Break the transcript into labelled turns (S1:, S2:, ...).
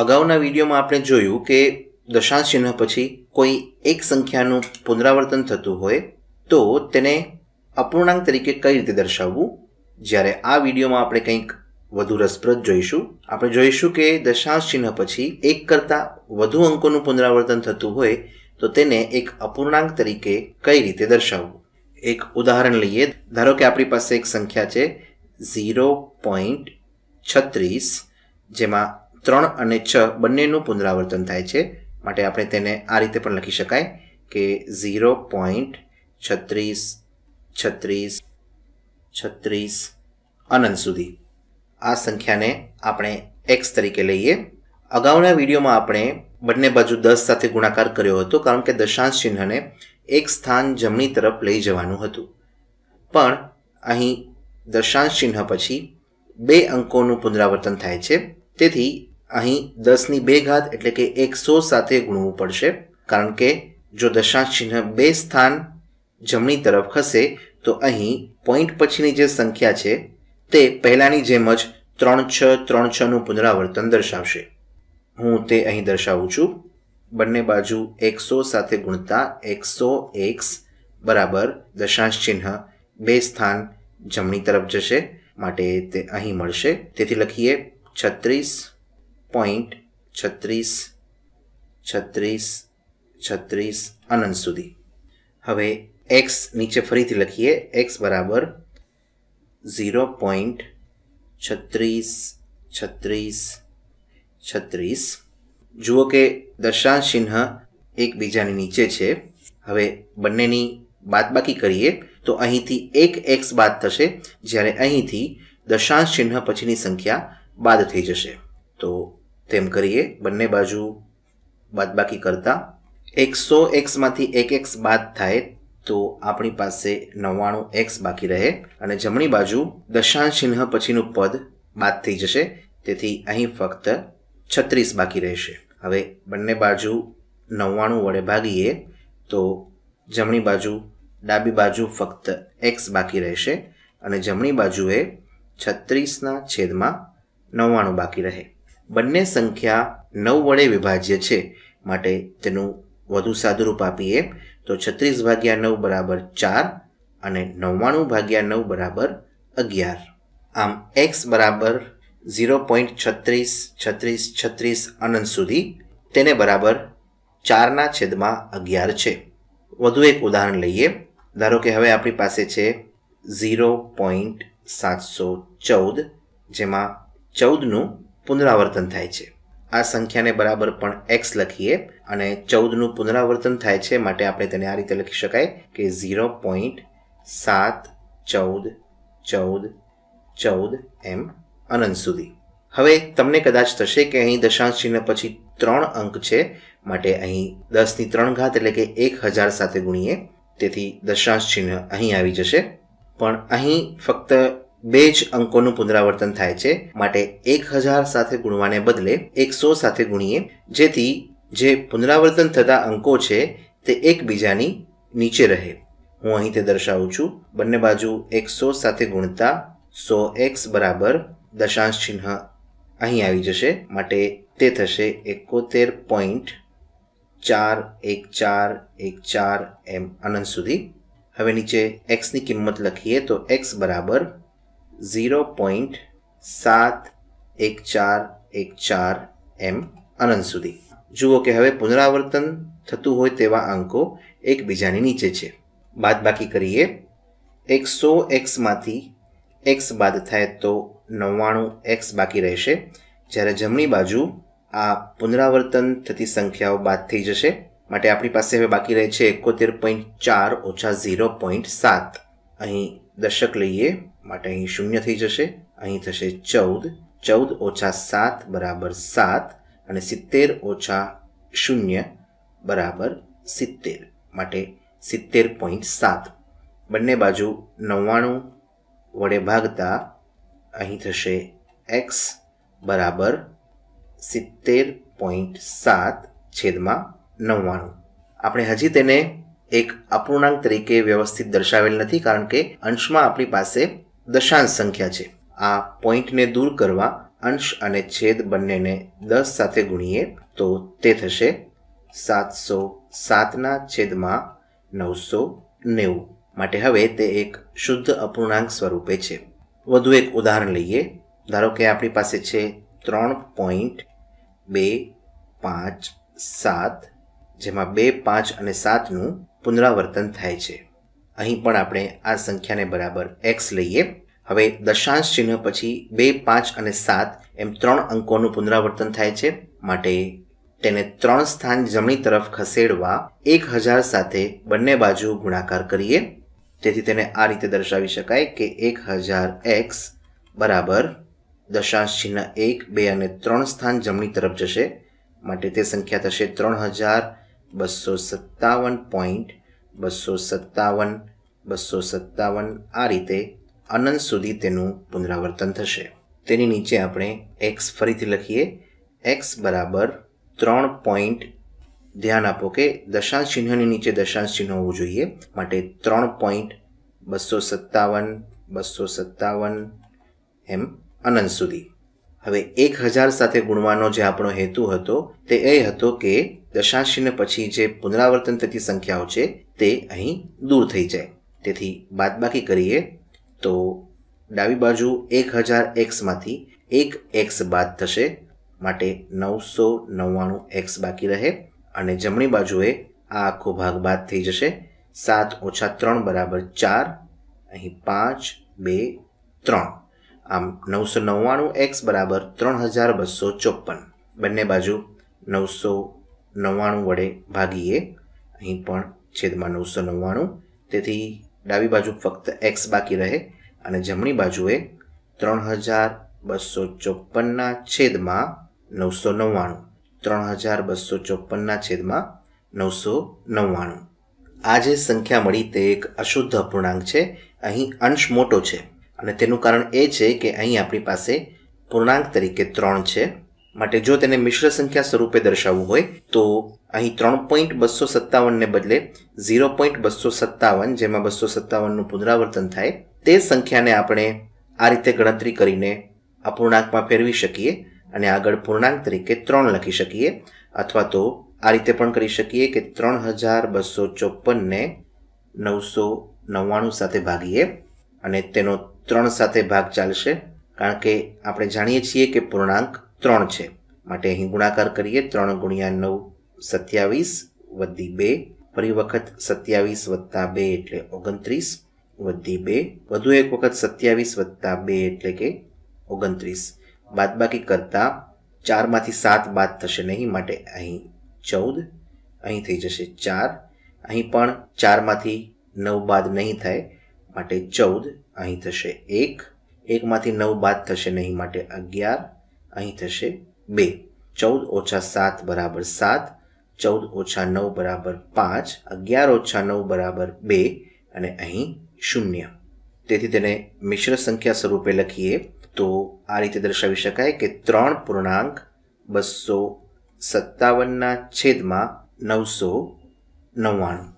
S1: અગાઉના વિડીયોમાં આપણે જોયું કે દશાંશ ચિહ્ન પછી કોઈ એક સંખ્યાનું પુનરાવર્તન થતું હોય તો તેને અપૂર્ણાંક તરીકે કઈ રીતે દર્શાવવું જ્યારે આ વિડીયોમાં આપણે કંઈક વધુ રસપ્રદ જોઈશું આપણે જોઈશું કે દશાંશ ચિહ્ન પછી એક કરતાં વધુ અંકોનું પુનરાવર્તન થતું હોય તો તેને એક અપૂર્ણાંક તરીકે કઈ રીતે દર્શાવવું એક ઉદાહરણ લઈએ ધારો કે આપણી પાસે એક સંખ્યા છે ઝીરો પોઈન્ટ છત્રીસ જેમાં ત્રણ અને છ બંનેનું પુનરાવર્તન થાય છે માટે આપણે તેને આ રીતે પણ લખી શકાય કે ઝીરો પોઈન્ટ છત્રીસ છત્રીસ છત્રીસ અનંત સુધી આ સંખ્યાને આપણે એક્સ તરીકે લઈએ અગાઉના વિડીયોમાં આપણે બંને બાજુ દસ સાથે ગુણાકાર કર્યો હતો કારણ કે દશાંશ ચિહ્નને એક સ્થાન જમણી તરફ લઈ જવાનું હતું પણ અહીં દશાંશ ચિહ્ન પછી બે અંકોનું પુનરાવર્તન થાય છે તેથી અહીં 10 ની 2 ઘાત એટલે કે 100 સાથે ગુણવું પડશે કારણ કે જો દશાંશ ચિહ્ન બે સ્થાન જમણી તરફ ખસે તો અહીં પોઈન્ટ પછીની જે સંખ્યા છે તે પહેલાની જેમ જ 3636 નો પુનરાવર્તન દર્શાવશે હું તે અહીં દર્શાવું છું બંને બાજુ 100 સાથે ગુણતા 100x = દશાંશ ચિહ્ન બે સ્થાન જમણી તરફ જશે માટે તે અહીં મળશે તેથી લખીએ 36 પોઈન્ટ છત્રીસ છત્રીસ છત્રીસ અનંત સુધી હવે એક્સ નીચે ફરીથી લખીએ એક્સ બરાબર ઝીરો પોઈન્ટ છત્રીસ છત્રીસ છત્રીસ જુઓ કે દશાંશ ચિહ્ન એકબીજાની નીચે છે હવે બંનેની બાદબાકી કરીએ તો અહીંથી એક એક્સ બાદ થશે જ્યારે અહીંથી દશાંશ ચિહ્ન પછીની સંખ્યા બાદ થઈ જશે તો તેમ કરીએ બંને બાજુ બાદબાકી કરતા એકસો એક્સમાંથી એક એક્સ બાદ થાય તો આપણી પાસે નવ્વાણું એક્સ બાકી રહે અને જમણી બાજુ દશાંશ ચિહ્ન પછીનું પદ બાદ થઈ જશે તેથી અહીં ફક્ત છત્રીસ બાકી રહેશે હવે બંને બાજુ નવ્વાણું વડે ભાગીએ તો જમણી બાજુ ડાબી બાજુ ફક્ત એક્સ બાકી રહેશે અને જમણી બાજુએ છત્રીસના છેદમાં નવ્વાણું બાકી રહે બંને સંખ્યા નવ વડે વિભાજ્ય છે માટે તેનું વધુ સાદુરૂપ આપીએ તો છત્રીસ ભાગ્યા નવ બરાબર ચાર અને નવ્વાણું ભાગ્યા નવ બરાબર અગિયાર આમ એક્સ બરાબર ઝીરો પોઈન્ટ છત્રીસ છત્રીસ છત્રીસ અનંત સુધી તેને બરાબર ચારના છેદમાં અગિયાર છે વધુ એક ઉદાહરણ લઈએ ધારો કે હવે આપણી પાસે છે ઝીરો પોઈન્ટ સાતસો ચૌદ જેમાં ચૌદનું પુનરાવર્તન થાય છે આ સંખ્યાને બરાબર પણ એક્સ લખીએ અને ચૌદનું પુનરાવર્તન થાય છે માટે આપણે તેને આ રીતે લખી શકાય કે ઝીરો પોઈન્ટ સાત ચૌદ ચૌદ ચૌદ એમ અનંત સુધી હવે તમને કદાચ થશે કે અહીં દશાંશ ચિહ્ન પછી ત્રણ અંક છે માટે અહીં દસની ત્રણ ઘાત એટલે કે એક હજાર સાથે ગુણીએ તેથી દશાંશ ચિહ્ન અહીં આવી જશે પણ અહીં ફક્ત બે જ અંકોનું પુનરાવર્તન થાય છે માટે એક હજાર સાથે ગુણવાને બદલે એકસો સાથે ગુણીએ જેથી જે પુનરાવર્તન થતા અંકો છે તે એકબીજાની નીચે રહે હું અહીં તે દર્શાવું છું બંને બાજુ એકસો સાથે ગુણતા સો એક્સ બરાબર દશાંશ ચિહ્ન અહીં આવી જશે માટે તે થશે એકોતેર પોઈન્ટ ચાર એક ચાર એક ચાર એમ અનંત સુધી હવે નીચે એક્સની કિંમત લખીએ તો એક્સ બરાબર ઝીરો પોઈન્ટ સાત એક ચાર એક ચાર એમ અનંત સુધી જુઓ કે હવે પુનરાવર્તન થતું હોય તેવા અંકો એકબીજાની નીચે છે બાદ બાકી કરીએ એકસો એક્સમાંથી એક્સ બાદ થાય તો નવ્વાણું એક્સ બાકી રહેશે જ્યારે જમણી બાજુ આ પુનરાવર્તન થતી સંખ્યાઓ બાદ થઈ જશે માટે આપણી પાસે હવે બાકી રહે છે એકોતેર પોઈન્ટ ચાર ઓછા ઝીરો પોઈન્ટ સાત અહીં દશક લઈએ માટે અહીં શૂન્ય થઈ જશે અહીં થશે ચૌદ ચૌદ ઓછા સાત બરાબર સાત અને સિત્તેર ઓછા શૂન્ય બરાબર સિત્તેર માટે સિત્તેર પોઈન્ટ સાત બંને બાજુ નવ્વાણું વડે ભાગતા અહીં થશે એક્સ બરાબર સિત્તેર પોઈન્ટ સાત છેદમાં નવ્વાણું આપણે હજી તેને એક અપૂર્ણાંક તરીકે વ્યવસ્થિત દર્શાવેલ નથી કારણ કે અંશમાં આપણી પાસે દશાંશ સંખ્યા છે આ પોઈન્ટને દૂર કરવા અંશ અને છેદ બંનેને દસ સાથે ગુણીએ તો તે થશે સાતસો સાતના છેદમાં નવસો નેવું માટે હવે તે એક શુદ્ધ અપૂર્ણાંક સ્વરૂપે છે વધુ એક ઉદાહરણ લઈએ ધારો કે આપણી પાસે છે ત્રણ પોઈન્ટ બે પાંચ સાત જેમાં બે પાંચ અને સાતનું પુનરાવર્તન થાય છે અહીં પણ આપણે આ સંખ્યાને બરાબર એક્સ લઈએ હવે દશાંશ ચિહ્ન પછી બે પાંચ અને સાત એમ ત્રણ અંકોનું પુનરાવર્તન થાય છે માટે તેને ત્રણ સ્થાન જમણી તરફ ખસેડવા એક હજાર સાથે બંને બાજુ ગુણાકાર કરીએ તેથી તેને આ રીતે દર્શાવી શકાય કે એક હજાર એક્સ બરાબર દશાંશ ચિહ્ન એક બે અને ત્રણ સ્થાન જમણી તરફ જશે માટે તે સંખ્યા થશે ત્રણ હજાર બસો સત્તાવન પોઈન્ટ બસો સત્તાવન બસો સત્તાવન આ રીતે અનંત સુધી તેનું પુનરાવર્તન થશે તેની નીચે આપણે એક્સ ફરીથી લખીએ એક્સ બરાબર ત્રણ પોઈન્ટ ધ્યાન આપો કે દશાંશ ચિહ્નની નીચે દશાંશ ચિહ્ન હોવું જોઈએ માટે ત્રણ પોઈન્ટ બસો સત્તાવન બસો સત્તાવન એમ અનંત સુધી હવે એક હજાર સાથે ગુણવાનો જે આપણો હેતુ હતો તે એ હતો કે દશાંશીને પછી જે પુનરાવર્તન થતી સંખ્યાઓ છે તે અહીં દૂર થઈ જાય તેથી બાદબાકી કરીએ તો ડાબી બાજુ એક હજાર એક્સમાંથી એક એક્સ બાદ થશે માટે નવસો નવ્વાણું એક્સ બાકી રહે અને જમણી બાજુએ આ આખો ભાગ બાદ થઈ જશે સાત ઓછા ત્રણ બરાબર ચાર અહીં પાંચ બે ત્રણ આમ નવસો નવ્વાણું એક્સ બરાબર ત્રણ હજાર બસો ચોપન બંને બાજુ નવસો નવ્વાણું વડે ભાગીએ અહીં પણ છેદમાં નવસો નવ્વાણું તેથી ડાબી બાજુ ફક્ત એક્સ બાકી રહે અને જમણી બાજુએ ત્રણ હજાર બસો ચોપનના છેદમાં નવસો નવ્વાણું ત્રણ હજાર બસો ચોપનના છેદમાં નવસો નવ્વાણું આ જે સંખ્યા મળી તે એક અશુદ્ધ અપૂર્ણાંક છે અહીં અંશ મોટો છે અને તેનું કારણ એ છે કે અહીં આપણી પાસે પૂર્ણાંક તરીકે ત્રણ છે માટે જો તેને મિશ્ર સંખ્યા સ્વરૂપે દર્શાવવું હોય તો અહીં ત્રણ પોઈન્ટ બસો સત્તાવનને બદલે ઝીરો પોઈન્ટ બસો સત્તાવન જેમાં બસો સત્તાવનનું પુનરાવર્તન થાય તે સંખ્યાને આપણે આ રીતે ગણતરી કરીને અપૂર્ણાંકમાં ફેરવી શકીએ અને આગળ પૂર્ણાંક તરીકે ત્રણ લખી શકીએ અથવા તો આ રીતે પણ કરી શકીએ કે ત્રણ હજાર બસો ચોપનને નવસો નવ્વાણું સાથે ભાગીએ અને તેનો ત્રણ સાથે ભાગ ચાલશે કારણ કે આપણે જાણીએ છીએ કે પૂર્ણાંક ત્રણ છે માટે અહીં ગુણાકાર કરીએ ત્રણ ગુણ્યા નવ સત્યાવીસ વધી બે ફરી વખત સત્યાવીસ વત્તા બે એટલે ઓગણત્રીસ વધી બે વધુ એક વખત સત્યાવીસ વત્તા બે એટલે કે ઓગણત્રીસ બાદબાકી કરતાં ચારમાંથી સાત બાદ થશે નહીં માટે અહીં ચૌદ અહીં થઈ જશે ચાર અહીં પણ ચારમાંથી નવ બાદ નહીં થાય માટે ચૌદ અહીં થશે એક એકમાંથી નવ બાદ થશે નહીં માટે અગિયાર અહીં થશે બે ચૌદ ઓછા સાત બરાબર સાત ચૌદ ઓછા નવ બરાબર પાંચ અગિયાર ઓછા નવ બરાબર બે અને અહીં શૂન્ય તેથી તેને મિશ્ર સંખ્યા સ્વરૂપે લખીએ તો આ રીતે દર્શાવી શકાય કે ત્રણ પૂર્ણાંક બસો સત્તાવનના છેદમાં નવસો નવ્વાણું